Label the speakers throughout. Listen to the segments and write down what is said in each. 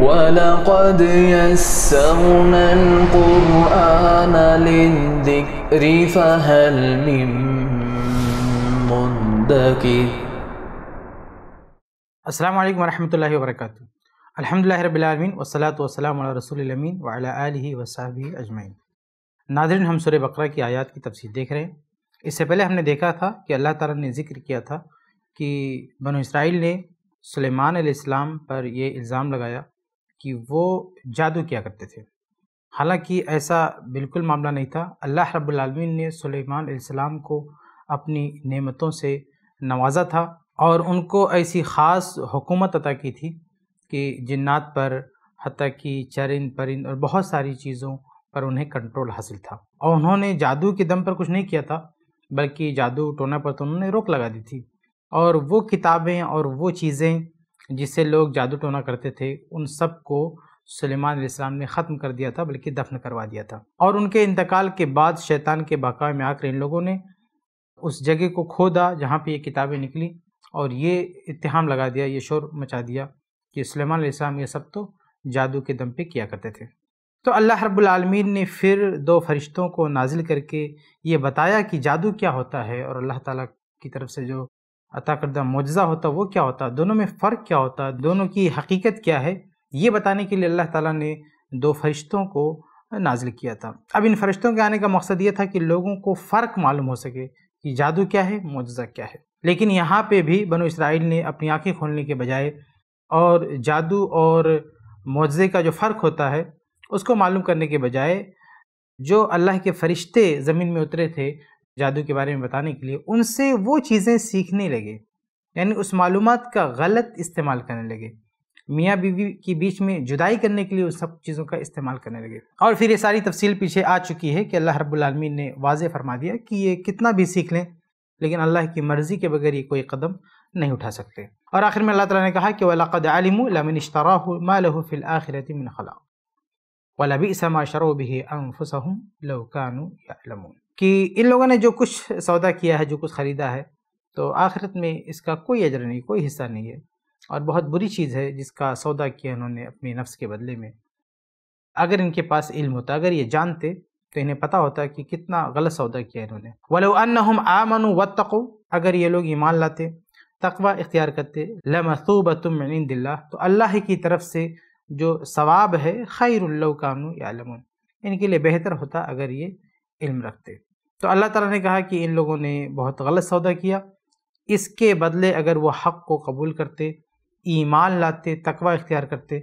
Speaker 1: ولقد يسرنا القرآن للذكر فهل من مدكر السلام عليكم ورحمة الله وبركاته الحمد لله رب العالمين والصلاة والسلام على رسول الأمين وعلى آله وصحبه أجمعين ajwain Nadreen हम सूर्य बकरा की आयत की तफसीर देख रहे हैं इससे पहले हमने देखा था कि अल्लाह ताला ने जिक्र किया था कि बनो इसराइल ने सुलेमान इस्लाम पर यह इल्ज़ाम लगाया कि वो जादू किया करते थे हालांकि ऐसा बिल्कुल मामला नहीं था अल्लाह रबालमीन ने सुलेमान को अपनी नेमतों से नवाजा था और उनको ऐसी ख़ास हुकूमत अता की थी कि जन्ात पर हती कि चरिंद परिंद और बहुत सारी चीज़ों पर उन्हें कंट्रोल हासिल था और उन्होंने जादू के दम पर कुछ नहीं किया था बल्कि जादू टोना पर तो उन्होंने रोक लगा दी थी और वो किताबें और वो चीज़ें जिससे लोग जादू टोना करते थे उन सब को सलेमान इस्लाम ने ख़त्म कर दिया था बल्कि दफन करवा दिया था और उनके इंतकाल के बाद शैतान के बकाए में आकर इन लोगों ने उस जगह को खोदा जहाँ पर ये किताबें निकली और ये इतहाम लगा दिया ये शोर मचा दिया कि सलेमान इस्लाम ये सब तो जादू के दम पे किया करते थे तो अल्लाह रब्बुलमीन ने फिर दो फरिश्तों को नाजिल करके ये बताया कि जादू क्या होता है और अल्लाह ताला की तरफ से जो अता करदा मुजज़ा होता वो क्या होता दोनों में फ़र्क क्या होता दोनों की हकीकत क्या है ये बताने के लिए अल्लाह ताला ने दो फरिश्तों को नाजिल किया था अब इन फरिश्तों के आने का मकसद ये था कि लोगों को फ़र्क मालूम हो सके कि जादू क्या है मुजज़ा क्या है लेकिन यहाँ पे भी बनो इसराइल ने अपनी आँखें खोलने के बजाय और जादू और मुजज़े का जो फ़र्क होता है उसको मालूम करने के बजाय जो अल्लाह के फ़रिश्ते ज़मीन में उतरे थे जादू के बारे में बताने के लिए उनसे वो चीज़ें सीखने लगे यानी उस मालूम का गलत इस्तेमाल करने लगे मियाँ बीवी के बीच में जुदाई करने के लिए उन सब चीज़ों का इस्तेमाल करने लगे और फिर ये सारी तफसील पीछे आ चुकी है कि अल्लाह रब्बुलमीन ने वाज फरमा दिया कि ये कितना भी सीख लें लेकिन अल्लाह की मर्ज़ी के बगैर ये कोई कदम नहीं उठा सकते और आखिर में अल्लाह तला ने कहा कि वलाक़द आलिम फिल आखिर वाला खला भी इसमा शरो भी कि इन लोगों ने जो कुछ सौदा किया है जो कुछ ख़रीदा है तो आखिरत में इसका कोई अजर नहीं कोई हिस्सा नहीं है और बहुत बुरी चीज़ है जिसका सौदा किया उन्होंने अपने नफ्स के बदले में अगर इनके पास इल्म होता अगर ये जानते तो इन्हें पता होता कि कितना गलत सौदा किया इन्होंने वलो अन आमनु व तको अगर ये लोग ईमान लाते तकवा इख्तियार करते तुम दिल्ला तो अल्लाह की तरफ से जो सवाब है खैरल कानू आलम इनके लिए बेहतर होता अगर ये इल्म रखते तो अल्लाह ताला ने कहा कि इन लोगों ने बहुत गलत सौदा किया इसके बदले अगर वो हक़ को कबूल करते ईमान लाते तकवा इख्तियार करते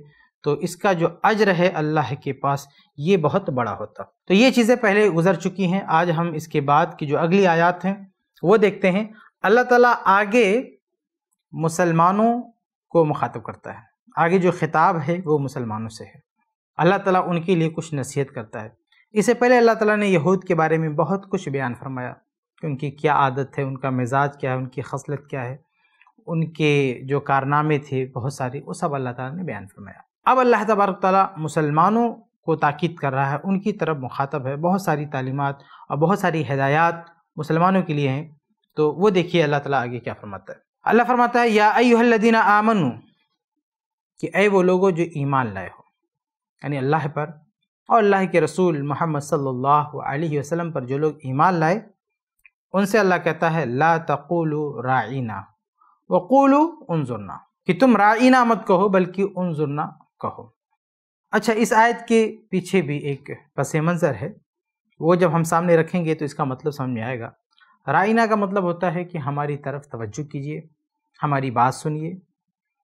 Speaker 1: तो इसका जो अजर है अल्लाह के पास ये बहुत बड़ा होता तो ये चीज़ें पहले गुजर चुकी हैं आज हम इसके बाद की जो अगली आयात हैं वो देखते हैं अल्लाह ताला आगे मुसलमानों को मुखातब करता है आगे जो खिताब है वो मुसलमानों से है अल्लाह ताला उनके लिए कुछ नसीहत करता है इससे पहले अल्लाह ताला ने यहूद के बारे में बहुत कुछ बयान फरमाया कि उनकी क्या आदत है उनका मिजाज क्या है उनकी खसलत क्या है उनके जो कारनामे थे बहुत सारे वो सब अल्लाह ताला ने बयान फरमाया अब अल्लाह तबारक ताली मुसलमानों को ताक़द कर रहा है उनकी तरफ मुखातब है बहुत सारी तालीमत और बहुत सारी हदायत मुसलमानों के लिए हैं तो वो देखिए अल्लाह ताला आगे क्या फरमाता है अल्लाह फरमाता है या अयुहल्लदीना आमनू कि अय वो लोगों जो ईमान लाए हो यानी अल्लाह पर और अल्लाह के रसूल मोहम्मद सल्लल्लाहु अलैहि वसल्लम पर जो लोग ईमान लाए उनसे अल्लाह कहता है ला तकुलु राइना वकुलु उनजुरना कि तुम राइना मत कहो बल्कि उनजुरना कहो अच्छा इस आयत के पीछे भी एक पस मंज़र है वो जब हम सामने रखेंगे तो इसका मतलब समझ में आएगा राइना का मतलब होता है कि हमारी तरफ तवज्जो कीजिए हमारी बात सुनिए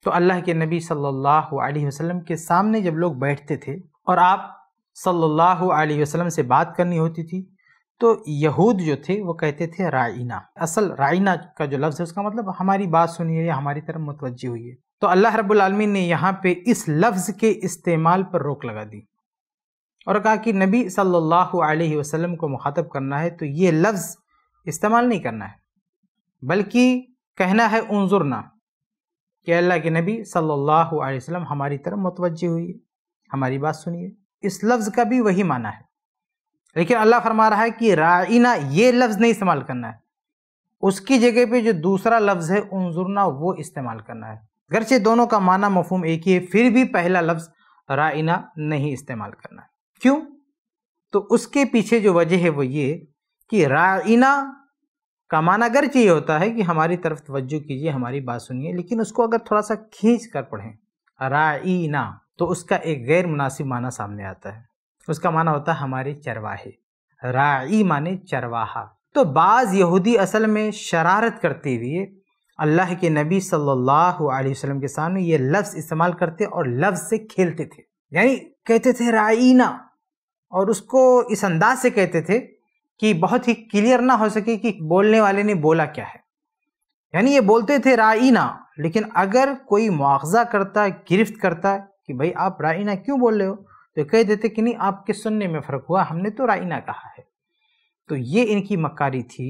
Speaker 1: तो अल्लाह के नबी सल्लल्लाहु अलैहि वसल्लम के सामने जब लोग बैठते थे और आप सल्लल्लाहु अलैहि वसल्लम से बात करनी होती थी तो यहूद जो थे वो कहते थे राइना असल राइना का जो लफ्ज़ है उसका मतलब हमारी बात सुनिए या हमारी तरफ मुतवजह हुई है तो अल्लाह रब्लमीन ने यहाँ पे इस लफ्ज़ के इस्तेमाल पर रोक लगा दी और कहा कि नबी सल्लल्लाहु अलैहि वसल्लम को मुखातब करना है तो ये लफ्ज़ इस्तेमाल नहीं करना है बल्कि कहना है उनजुरना कि अल्लाह के नबी सल्लल्लाहु अलैहि वसल्लम हमारी तरफ मुतवजह हुई हमारी बात सुनिए इस लफ्ज़ का भी वही माना है लेकिन अल्लाह फरमा रहा है कि राइना ये लफ्ज़ नहीं इस्तेमाल करना है उसकी जगह पे जो दूसरा लफ्ज़ है उनजुरना वो इस्तेमाल करना है गरचे दोनों का माना मफहम एक ही है फिर भी पहला लफ्ज़ राइना नहीं इस्तेमाल करना है क्यों तो उसके पीछे जो वजह है वो ये कि राइना का माना अगरच ये होता है कि हमारी तरफ तोज्जो कीजिए हमारी बात सुनिए लेकिन उसको अगर थोड़ा सा खींच कर पढ़ें राइना तो उसका एक गैर मुनासिब माना सामने आता है उसका माना होता है हमारे चरवाहे राई माने चरवाहा तो बाज़ यहूदी असल में शरारत करते हुए अल्लाह के नबी सल्लल्लाहु अलैहि वसल्लम के सामने ये लफ्ज़ इस्तेमाल करते और लफ्ज़ से खेलते थे यानी कहते थे राइना और उसको इस अंदाज से कहते थे कि बहुत ही क्लियर ना हो सके कि बोलने वाले ने बोला क्या है यानी ये बोलते थे राइना लेकिन अगर कोई मुआवजा करता गिरफ्त करता कि भाई आप राइना क्यों बोल रहे हो तो कह देते कि नहीं आपके सुनने में फ़र्क हुआ हमने तो राइना कहा है तो ये इनकी मकारी थी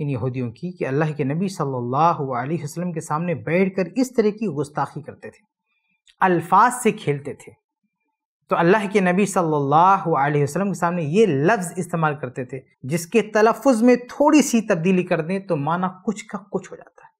Speaker 1: इन यहूदियों की कि अल्लाह के नबी सल्लल्लाहु अलैहि वसल्लम के सामने बैठकर इस तरह की गुस्ताखी करते थे अल्फाज से खेलते थे तो अल्लाह के नबी सल्लल्लाहु अलैहि वसल्लम के सामने ये लफ्ज़ इस्तेमाल करते थे जिसके तलफ़ में थोड़ी सी तब्दीली कर दें तो माना कुछ का कुछ हो जाता है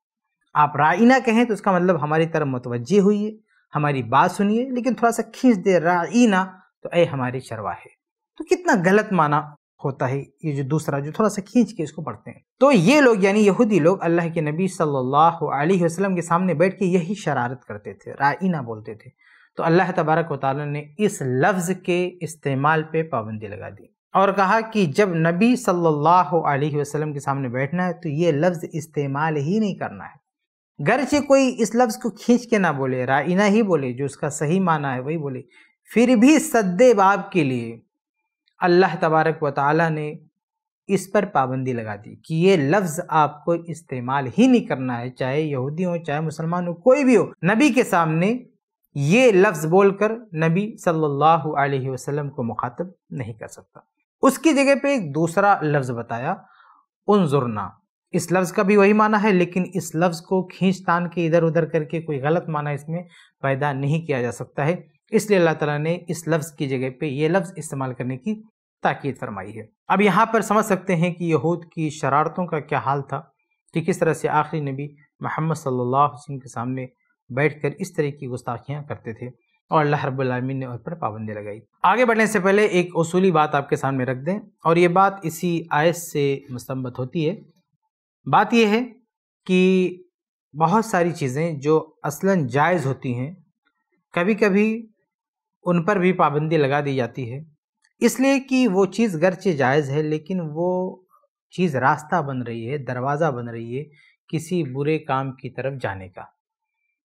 Speaker 1: आप राइना कहें तो उसका मतलब हमारी तरफ मुतवजह हुई है हमारी बात सुनिए लेकिन थोड़ा सा खींच दे रीना तो ऐ हमारे चरवाहे तो कितना गलत माना होता है ये जो दूसरा जो थोड़ा सा खींच के इसको पढ़ते हैं तो ये लोग यानी यहूदी लोग अल्लाह के नबी सल्लल्लाहु अलैहि वसल्लम के सामने बैठ के यही शरारत करते थे राइना बोलते थे तो अल्लाह तबारक वाली ने इस लफ्ज़ के इस्तेमाल पे पाबंदी लगा दी और कहा कि जब नबी सल्लल्लाहु अलैहि वसल्लम के सामने बैठना है तो ये लफ्ज़ इस्तेमाल ही नहीं करना है से कोई इस लफ्ज़ को खींच के ना बोले राइना ही बोले जो उसका सही माना है वही बोले फिर भी सद्दे बाब के लिए अल्लाह तबारक व ताली ने इस पर पाबंदी लगा दी कि ये लफ्ज़ आपको इस्तेमाल ही नहीं करना है चाहे यहूदी हो चाहे मुसलमान हो कोई भी हो नबी के सामने ये लफ्ज़ बोलकर नबी सल्लल्लाहु अलैहि वसल्लम को मुखातब नहीं कर सकता उसकी जगह पे एक दूसरा लफ्ज़ बताया उनजुरना इस लफ्ज़ का भी वही माना है लेकिन इस लफ्ज़ को खींच तान के इधर उधर करके कोई गलत माना इसमें पैदा नहीं किया जा सकता है इसलिए अल्लाह ताला ने इस लफ्ज़ की जगह पे ये लफ्ज़ इस्तेमाल करने की ताकीद फरमाई है अब यहाँ पर समझ सकते हैं कि यहूद की शरारतों का क्या हाल था कि किस तरह से आखिरी नबी मोहम्मद सल्ला के सामने बैठ कर इस तरह की गुस्ताखियाँ करते थे और अल्लाह रबालमीन ने उन पर पाबंदी लगाई आगे बढ़ने से पहले एक असूली बात आपके सामने रख दें और ये बात इसी आयत से मुसम्मत होती है बात यह है कि बहुत सारी चीज़ें जो असलन जायज़ होती हैं कभी कभी उन पर भी पाबंदी लगा दी जाती है इसलिए कि वो चीज़ गरचे जायज़ है लेकिन वो चीज़ रास्ता बन रही है दरवाज़ा बन रही है किसी बुरे काम की तरफ जाने का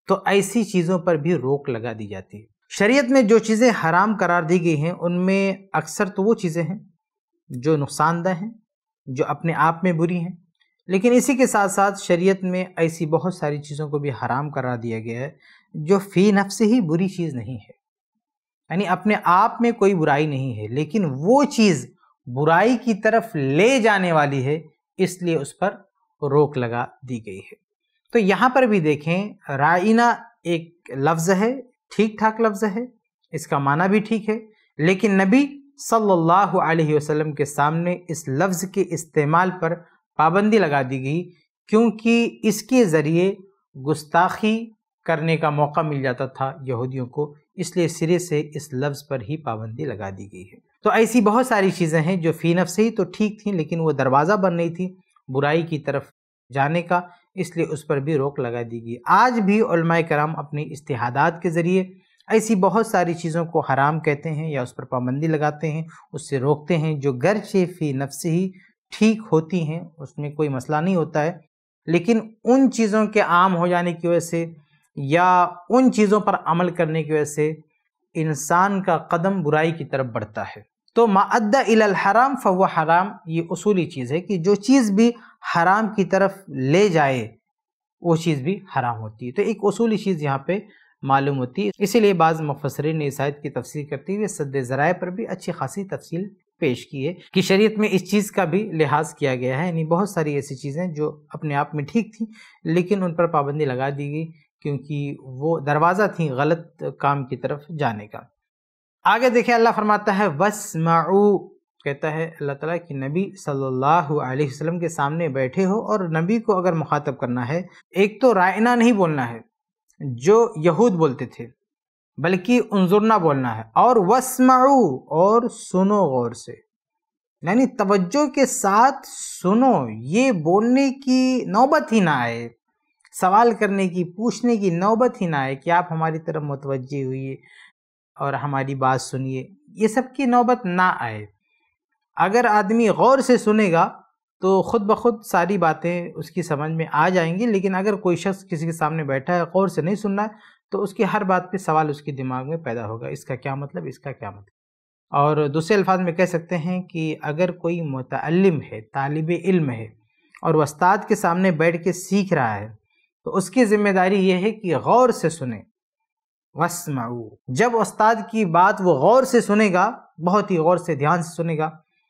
Speaker 1: तो ऐसी चीज़ों पर भी रोक लगा दी जाती है शरीयत में जो चीज़ें हराम करार दी गई हैं उनमें अक्सर तो वो चीज़ें हैं जो नुकसानदह हैं जो अपने आप में बुरी हैं लेकिन इसी के साथ साथ शरीयत में ऐसी बहुत सारी चीज़ों को भी हराम करा दिया गया है जो फ़ी नफ से ही बुरी चीज़ नहीं है यानी अपने आप में कोई बुराई नहीं है लेकिन वो चीज़ बुराई की तरफ ले जाने वाली है इसलिए उस पर रोक लगा दी गई है तो यहाँ पर भी देखें राइना एक लफ्ज़ है ठीक ठाक लफ्ज़ है इसका माना भी ठीक है लेकिन नबी सल्लल्लाहु अलैहि वसल्लम के सामने इस लफ्ज़ के इस्तेमाल पर पाबंदी लगा दी गई क्योंकि इसके ज़रिए गुस्ताखी करने का मौका मिल जाता था यहूदियों को इसलिए सिरे से इस लफ्ज़ पर ही पाबंदी लगा दी गई है तो ऐसी बहुत सारी चीज़ें हैं जो फ़ी नफ से ही तो ठीक थी लेकिन वो दरवाज़ा बन रही थी बुराई की तरफ जाने का इसलिए उस पर भी रोक लगा दी गई आज भी कराम अपने इस्तेहादात के ज़रिए ऐसी बहुत सारी चीज़ों को हराम कहते हैं या उस पर पाबंदी लगाते हैं उससे रोकते हैं जो गर्चे फ़ी से ही ठीक होती हैं उसमें कोई मसला नहीं होता है लेकिन उन चीज़ों के आम हो जाने की वजह से या उन चीज़ों पर अमल करने की वजह से इंसान का कदम बुराई की तरफ बढ़ता है तो मादा हराम फ़व हराम ये उसूली चीज़ है कि जो चीज़ भी हराम की तरफ ले जाए वो चीज़ भी हराम होती है तो एक उसूली चीज़ यहाँ पे मालूम होती है इसीलिए बाज़ मुफसर ने इस की तफसील करते हुए सद ज़राए पर भी अच्छी खासी तफसील पेश की है कि शरीयत में इस चीज़ का भी लिहाज किया गया है यानी बहुत सारी ऐसी चीज़ें जो अपने आप में ठीक थी लेकिन उन पर पाबंदी लगा दी गई क्योंकि वो दरवाज़ा थी गलत काम की तरफ जाने का आगे देखिए अल्लाह फरमाता है वस कहता है अल्लाह ताला कि नबी सल्लल्लाहु अलैहि वसल्लम के सामने बैठे हो और नबी को अगर मुखातब करना है एक तो रायना नहीं बोलना है जो यहूद बोलते थे बल्कि उनजुरना बोलना है और वसमाऊ और सुनो गौर से यानी तवज्जो के साथ सुनो ये बोलने की नौबत ही ना आए सवाल करने की पूछने की नौबत ही ना आए कि आप हमारी तरफ मुतवज हुई और हमारी बात सुनिए ये सब की नौबत ना आए अगर आदमी गौर से सुनेगा तो ख़ुद ब खुद सारी बातें उसकी समझ में आ जाएंगी लेकिन अगर कोई शख्स किसी के सामने बैठा है गौर से नहीं सुनना है तो उसकी हर बात पे सवाल उसके दिमाग में पैदा होगा इसका क्या मतलब इसका क्या मतलब और दूसरे अल्फाज में कह सकते हैं कि अगर कोई मतलब है तालब इल्म है और वस्ताद के सामने बैठ के सीख रहा है तो उसकी ज़िम्मेदारी यह है कि गौर से सुने वसमाऊ जब उस्ताद की बात वो गौर से सुनेगा बहुत ही गौर से ध्यान से सुनेगा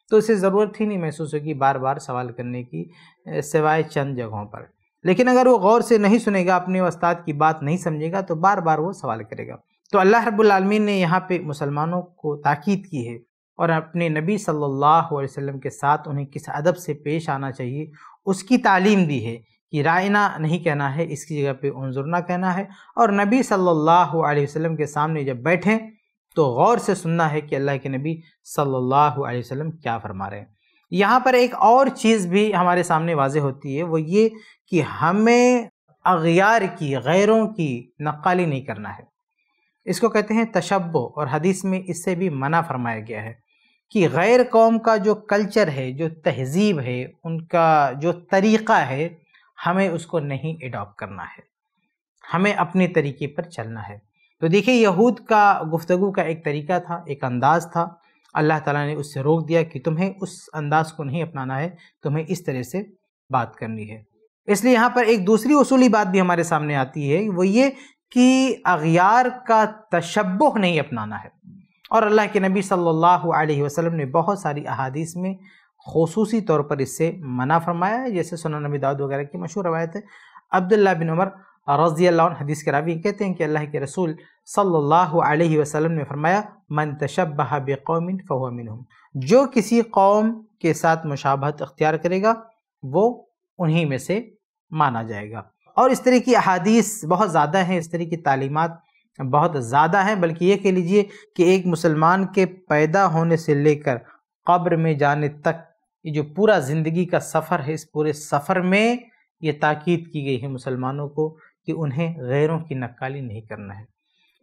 Speaker 1: तो उसे ज़रूरत ही नहीं महसूस होगी बार बार सवाल करने की सिवाय चंद जगहों पर लेकिन अगर वो गौर से नहीं सुनेगा अपने उस्ताद की बात नहीं समझेगा तो बार बार वो सवाल करेगा तो अल्लाह रब्लमीन ने यहाँ पे मुसलमानों को ताकीद की है और अपने नबी सल्लल्लाहु अलैहि वसल्लम के साथ उन्हें किस अदब से पेश आना चाहिए उसकी तालीम दी है कि रायना नहीं कहना है इसकी जगह पे उनजुरना कहना है और नबी सल्लल्लाहु अलैहि वसल्लम के सामने जब बैठें तो गौर से सुनना है कि अल्लाह के नबी सल्लल्लाहु अलैहि वसल्लम क्या फरमा रहे हैं यहाँ पर एक और चीज़ भी हमारे सामने वाज होती है वो ये कि हमें अगियार की गैरों की नक्काली नहीं करना है इसको कहते हैं तशब्बो और हदीस में इससे भी मना फरमाया गया है कि गैर कौम का जो कल्चर है जो तहजीब है उनका जो तरीक़ा है हमें उसको नहीं एडॉप्ट करना है हमें अपने तरीके पर चलना है तो देखिए यहूद का गुफ्तु का एक तरीका था एक अंदाज़ था अल्लाह ताला ने उससे रोक दिया कि तुम्हें उस अंदाज़ को नहीं अपनाना है तुम्हें इस तरह से बात करनी है इसलिए यहाँ पर एक दूसरी उसूली बात भी हमारे सामने आती है वो ये कि अगियार का तशब नहीं अपनाना है और अल्लाह के नबी सल्लल्लाहु अलैहि वसल्लम ने बहुत सारी अहादीस में खसूसी तौर पर इससे मना फरमाया है जैसे सोना नबी दाऊद वगैरह की मशहूर रवायत है अब्दुल्ला बिन उमर रजी हदीस के रावी कहते हैं कि अल्लाह के रसूल सल्लल्लाहु अलैहि वसल्लम ने फरमाया मन तशब बेकौमिन कौमिन मिनहुम जो किसी कौम के साथ मुशाबहत अख्तियार करेगा वो उन्हीं में से माना जाएगा और इस तरह की अहादीस बहुत ज़्यादा हैं इस तरह की तालीमत बहुत ज़्यादा हैं बल्कि ये कह लीजिए कि एक मुसलमान के पैदा होने से लेकर कब्र में जाने तक ये जो पूरा ज़िंदगी का सफ़र है इस पूरे सफ़र में ये ताक़द की गई है मुसलमानों को कि उन्हें गैरों की नक्काली नहीं करना है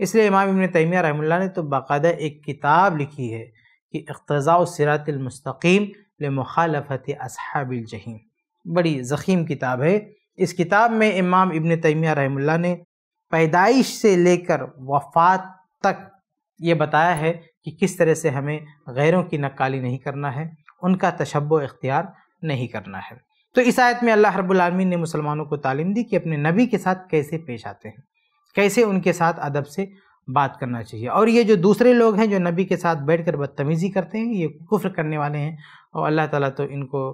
Speaker 1: इसलिए इमाम इबन तैमिया रहमल्ला ने तो बाकायदा एक किताब लिखी है कि अख्तज़ा सिरातमस्तकीम लमखालफत असहाबिल जहीम बड़ी ज़ख़ीम किताब है इस किताब में इमाम इबन तैमिया रहमुल्ला ने पैदाइश से लेकर वफात तक ये बताया है कि किस तरह से हमें गैरों की नक्काली नहीं करना है उनका तशब इख्तियार नहीं करना है तो इस आयत में अल्लाह रब्लमीन ने मुसलमानों को तालीम दी कि अपने नबी के साथ कैसे पेश आते हैं कैसे उनके साथ अदब से बात करना चाहिए और ये जो दूसरे लोग हैं जो नबी के साथ बैठ कर बदतमीज़ी करते हैं ये कुफ्र करने वाले हैं और अल्लाह ताला तो इनको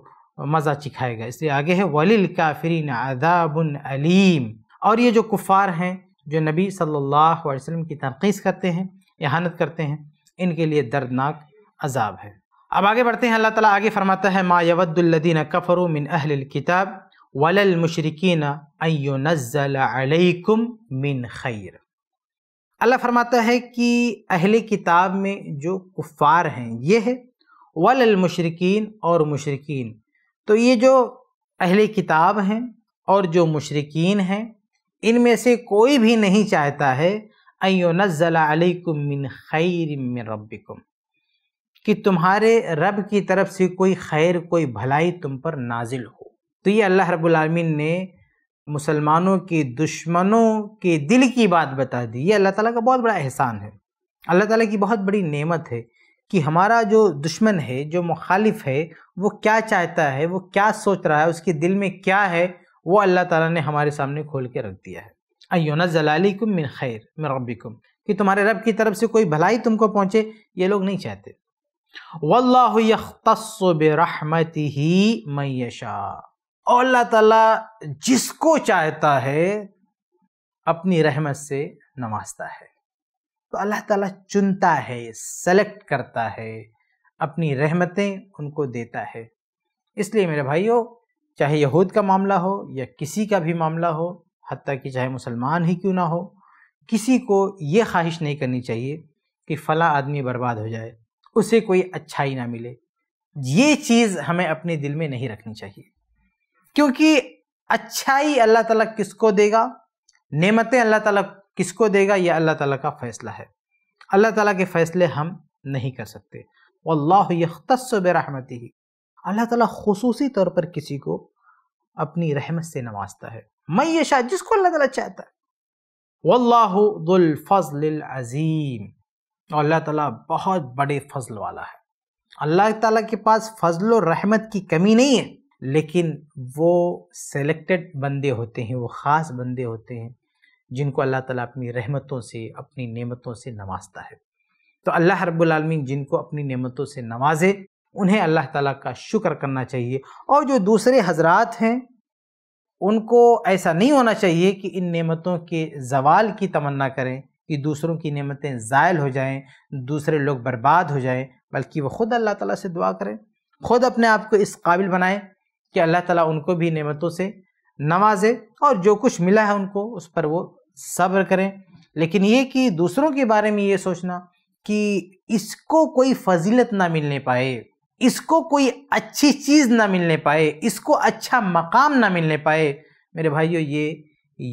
Speaker 1: मज़ा चिखाएगा इसलिए आगे है वलिल काफरीन अदाबन अलीम और ये जो कुफ़ार हैं जो नबी सल्लल्लाहु अलैहि वसल्लम की तनखीस करते हैं एहानत करते हैं इनके लिए दर्दनाक अजाब है अब आगे बढ़ते हैं अल्लाह ताला आगे फरमाता है मा यवद्दीन कफ़रू मिन अहल किताब वलल मुशरकिन अलैकुम मिन खैर अल्लाह फरमाता है कि अहल किताब में जो कुफ़ार हैं ये है वलल और मशरकिन तो ये जो अहले किताब हैं और जो मुशरकिन हैं इनमें से कोई भी नहीं चाहता है अयो मिन खैर कि तुम्हारे रब की तरफ से कोई खैर कोई भलाई तुम पर नाजिल हो तो ये अल्लाह रबालमीन ने मुसलमानों के दुश्मनों के दिल की बात बता दी ये अल्लाह ताला का बहुत बड़ा एहसान है अल्लाह ताला की बहुत बड़ी नेमत है कि हमारा जो दुश्मन है जो मुखालिफ है वो क्या चाहता है वो क्या सोच रहा है उसके दिल में क्या है वो अल्लाह ताला ने हमारे सामने खोल के रख दिया है अयोना जलालिकुम मिन खैर मिन कि तुम्हारे रब की तरफ से कोई भलाई तुमको पहुँचे ये लोग नहीं चाहते वल्लाखतरहमती ही मैशा और अल्लाह ताला जिसको चाहता है अपनी रहमत से नवाजता है तो अल्लाह ताला चुनता है सेलेक्ट करता है अपनी रहमतें उनको देता है इसलिए मेरे भाइयों चाहे यहूद का मामला हो या किसी का भी मामला हो हती कि चाहे मुसलमान ही क्यों ना हो किसी को ये ख्वाहिश नहीं करनी चाहिए कि फ़ला आदमी बर्बाद हो जाए उसे कोई अच्छाई ना मिले ये चीज़ हमें अपने दिल में नहीं रखनी चाहिए क्योंकि अच्छाई अल्लाह ताला किसको देगा नेमतें अल्लाह ताला किसको देगा यह अल्लाह ताला का फ़ैसला है अल्लाह ताला के फ़ैसले हम नहीं कर सकते अल्लाह ही अल्लाह ताला खसूसी तौर पर किसी को अपनी रहमत से नवाजता है मैं ये शायद जिसको अल्लाह ताला चाहता है वल्लाफल अज़ीम अल्लाह ताला बहुत बड़े फजल वाला है अल्लाह ताला के पास फजल और रहमत की कमी नहीं है लेकिन वो सेलेक्टेड बंदे होते हैं वो ख़ास बंदे होते हैं जिनको अल्लाह ताला अपनी रहमतों से अपनी नेमतों से नवाजता है तो अल्लाह रब्बुलमीन जिनको अपनी नेमतों से नवाजे उन्हें अल्लाह ताला का शुक्र करना चाहिए और जो दूसरे हजरात हैं उनको ऐसा नहीं होना चाहिए कि इन नेमतों के जवाल की तमन्ना करें कि दूसरों की नेमतें ज़ायल हो जाएं दूसरे लोग बर्बाद हो जाएं बल्कि वह ख़ुद अल्लाह ताला से दुआ करें ख़ुद अपने आप को इस काबिल बनाएं कि अल्लाह ताला उनको भी नेमतों से नवाजे और जो कुछ मिला है उनको उस पर वो सब्र करें लेकिन ये कि दूसरों के बारे में ये सोचना कि इसको कोई फजीलत ना मिलने पाए इसको कोई अच्छी चीज़ ना मिलने पाए इसको अच्छा मकाम ना मिलने पाए मेरे भाइयों ये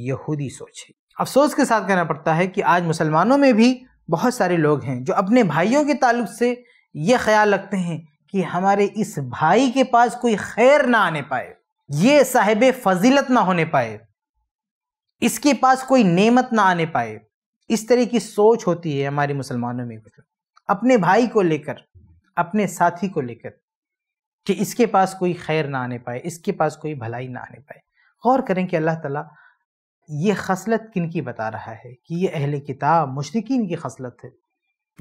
Speaker 1: यहूदी सोच है अफसोस के साथ कहना पड़ता है कि आज मुसलमानों में भी बहुत सारे लोग हैं जो अपने भाइयों के ताल्लुक से ये ख्याल रखते हैं कि हमारे इस भाई के पास कोई खैर ना आने पाए ये साहिब फजीलत ना होने पाए इसके पास कोई नेमत ना आने पाए इस तरह की सोच होती है हमारे मुसलमानों में अपने भाई को लेकर अपने साथी को लेकर कि इसके पास कोई खैर ना आने पाए इसके पास कोई भलाई ना आने पाए गौर करें कि अल्लाह ताला ये खसलत किन की बता रहा है कि ये अहल किताब मुश्किन की खसलत है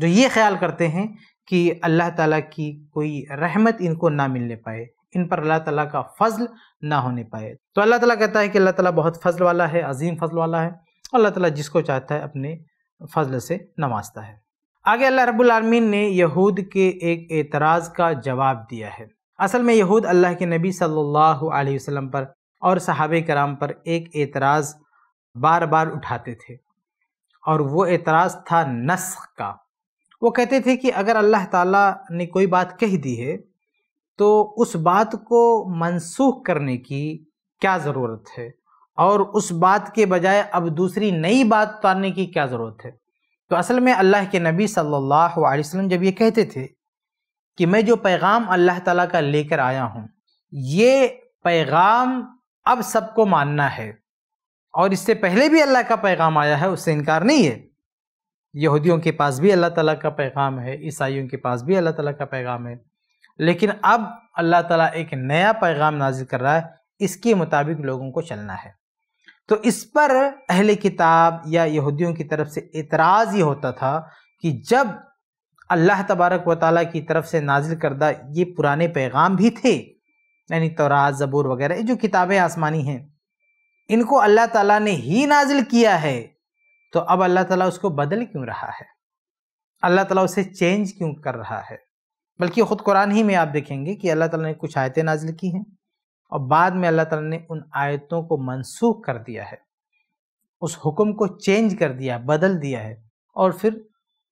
Speaker 1: जो ये ख्याल करते हैं कि अल्लाह ताला की कोई रहमत इनको ना मिलने पाए इन पर अल्लाह तला का फजल ना होने पाए तो अल्लाह तला कहता है कि अल्लाह तला बहुत फजल वाला है अजीम फजल वाला है और अल्लाह तला जिसको चाहता है अपने फजल से नवाजता है आगे अल्लाह रबालमीन ने यहूद के एक एतराज़ का जवाब दिया है असल में यहूद अल्लाह के नबी सल्ला वसम पर और सहाब कराम पर एक एतराज़ बार बार उठाते थे और वो एतराज़ था नस्ख का वो कहते थे कि अगर अल्लाह ताला ने कोई बात कह दी है तो उस बात को मनसूख करने की क्या ज़रूरत है और उस बात के बजाय अब दूसरी नई बात उतारने की क्या ज़रूरत है तो असल में अल्लाह के नबी सल्लल्लाहु अलैहि वसल्लम जब ये कहते थे कि मैं जो पैगाम अल्लाह ताला का लेकर आया हूँ ये पैगाम अब सबको मानना है और इससे पहले भी अल्लाह का पैगाम आया है उससे इनकार नहीं है यहूदियों के पास भी अल्लाह ताला का पैगाम है ईसाइयों के पास भी अल्लाह ताला का पैगाम है लेकिन अब अल्लाह ताला एक नया पैगाम नाजिल कर रहा है इसके मुताबिक लोगों को चलना है तो इस पर अहले किताब या यहूदियों की तरफ से एतराज़ ये होता था कि जब अल्लाह तबारक व ताली की तरफ से नाजिल करदा ये पुराने पैगाम भी थे यानी तोरात ज़बूर वगैरह ये जो किताबें आसमानी हैं इनको अल्लाह ताला ने ही नाजिल किया है तो अब अल्लाह ताला उसको बदल क्यों रहा है अल्लाह ताला उसे चेंज क्यों कर रहा है बल्कि ख़ुद कुरान ही में आप देखेंगे कि अल्लाह ताला ने कुछ आयतें नाजिल की हैं और बाद में अल्लाह ताला ने उन आयतों को मनसूख कर दिया है उस हुक्म को चेंज कर दिया बदल दिया है और फिर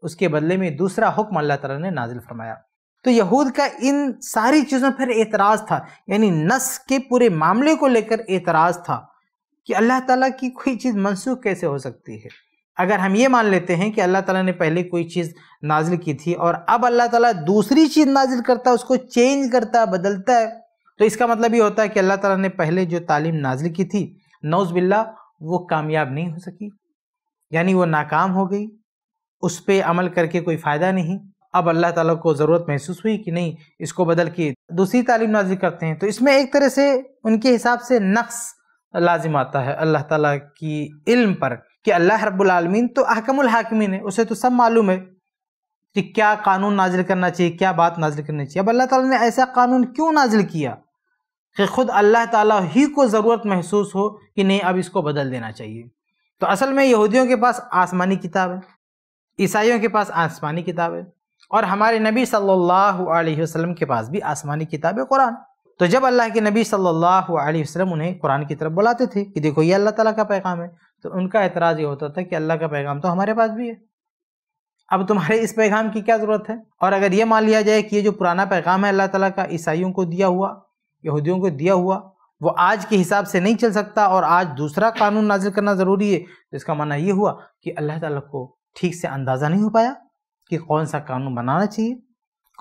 Speaker 1: उसके बदले में दूसरा हुक्म अल्लाह ताला ने नाजिल फरमाया तो यहूद का इन सारी चीज़ों पर एतराज़ था यानी नस के पूरे मामले को लेकर एतराज़ था कि अल्लाह ताला की कोई चीज़ मनसूख कैसे हो सकती है अगर हम ये मान लेते हैं कि अल्लाह ताला ने पहले कोई चीज़ नाजिल की थी और अब अल्लाह ताला दूसरी चीज़ नाजिल करता है उसको चेंज करता है बदलता है तो इसका मतलब ये होता है कि अल्लाह ताला ने पहले जो तालीम नाजिल की थी नौज बिल्ला वो कामयाब नहीं हो सकी यानी वो नाकाम हो गई उस पर अमल करके कोई फ़ायदा नहीं अब अल्लाह ताला को ज़रूरत महसूस हुई कि नहीं इसको बदल के दूसरी तालीम नाजिल करते हैं तो इसमें एक तरह से उनके हिसाब से नक्स लाजिम आता है अल्लाह ताला की इल्म पर कि अल्लाह रब्बुलमीन तो अहकमुल हाकिमीन है उसे तो सब मालूम है कि क्या कानून नाजिल करना चाहिए क्या बात नाजिल करनी चाहिए अब अल्लाह ताला ने ऐसा कानून क्यों नाजिल किया कि ख़ुद अल्लाह ताला ही को ज़रूरत महसूस हो कि नहीं अब इसको बदल देना चाहिए तो असल में यहूदियों के पास आसमानी किताब है ईसाइयों के पास आसमानी किताब है और हमारे नबी सल्ला वसलम के पास भी आसमानी किताब है कुरान तो जब अल्लाह के नबी सल्ला वसलम उन्हें कुरान की तरफ बुलाते थे कि देखो ये अल्लाह ताला का पैगाम है तो उनका एतराज़ ये होता था कि अल्लाह का पैगाम तो हमारे पास भी है अब तुम्हारे इस पैगाम की क्या ज़रूरत है और अगर ये मान लिया जाए कि ये जो पुराना पैगाम है अल्लाह ताला का ईसाइयों को दिया हुआ यहूदियों को दिया हुआ वो आज के हिसाब से नहीं चल सकता और आज दूसरा कानून नाजिल करना ज़रूरी है तो इसका माना ये हुआ कि अल्लाह ताला को ठीक से अंदाज़ा नहीं हो पाया कि कौन सा कानून बनाना चाहिए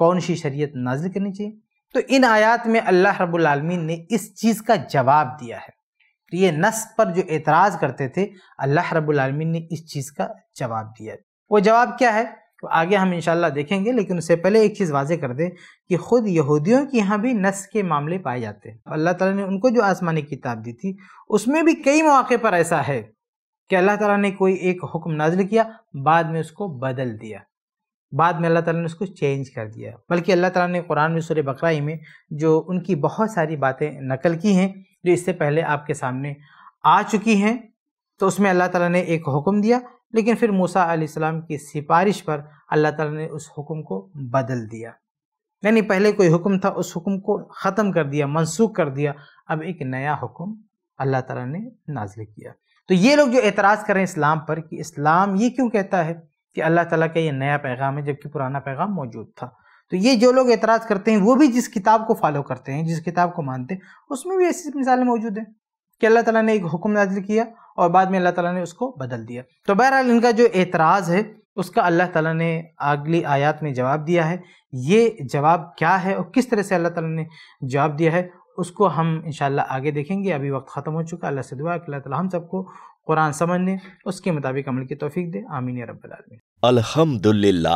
Speaker 1: कौन सी शरीयत नाजिल करनी चाहिए तो इन आयात में अल्लाह रब्बुल रबालमीन ने इस चीज़ का जवाब दिया है तो ये नस पर जो एतराज़ करते थे अल्लाह रबालमीन ने इस चीज़ का जवाब दिया वो जवाब क्या है तो आगे हम इंशाल्लाह देखेंगे लेकिन उससे पहले एक चीज़ वाजे कर दें कि ख़ुद यहूदियों के यहाँ भी नस के मामले पाए जाते हैं अल्लाह ताला ने उनको जो आसमानी किताब दी थी उसमें भी कई मौक़े पर ऐसा है कि अल्लाह ताला ने कोई एक हुक्म नाजिल किया बाद में उसको बदल दिया बाद में अल्लाह ताला ने उसको चेंज कर दिया बल्कि अल्लाह ताला ने कुरान में सूर्य बकराई में जो उनकी बहुत सारी बातें नकल की हैं जो इससे पहले आपके सामने आ चुकी हैं तो उसमें अल्लाह ताला ने एक हुक्म दिया लेकिन फिर मूसा आसमाम की सिफारिश पर अल्लाह ताला ने उस हुक्म को बदल दिया यानी पहले कोई हुक्म था उस हुक्म को ख़त्म कर दिया मनसूख कर दिया अब एक नया हुक्म अल्लाह ताला ने नाजिल किया तो ये लोग जो एतराज़ करें इस्लाम पर कि इस्लाम ये क्यों कहता है कि अल्लाह ताला का ये नया पैगाम है जबकि पुराना पैगाम मौजूद था तो ये जो लोग एतराज़ करते हैं वो भी जिस किताब को फॉलो करते हैं जिस किताब को मानते हैं उसमें भी ऐसी मिसालें मौजूद हैं कि अल्लाह ताला ने एक हुक्म नाजिल किया और बाद में अल्लाह ताला ने उसको बदल दिया तो बहरहाल इनका जो एतराज़ है उसका अल्लाह ताला ने अगली आयत में जवाब दिया है ये जवाब क्या है और किस तरह से अल्लाह ताला ने जवाब दिया है उसको हम इन आगे देखेंगे अभी वक्त ख़त्म हो चुका अल्लाह से दुआ कि अल्लाह ताला हम सबको कुरान समझने उसके मुताबिक अमल की तोफ़ी दे आमीन रबालमीन अलहमदिल्ला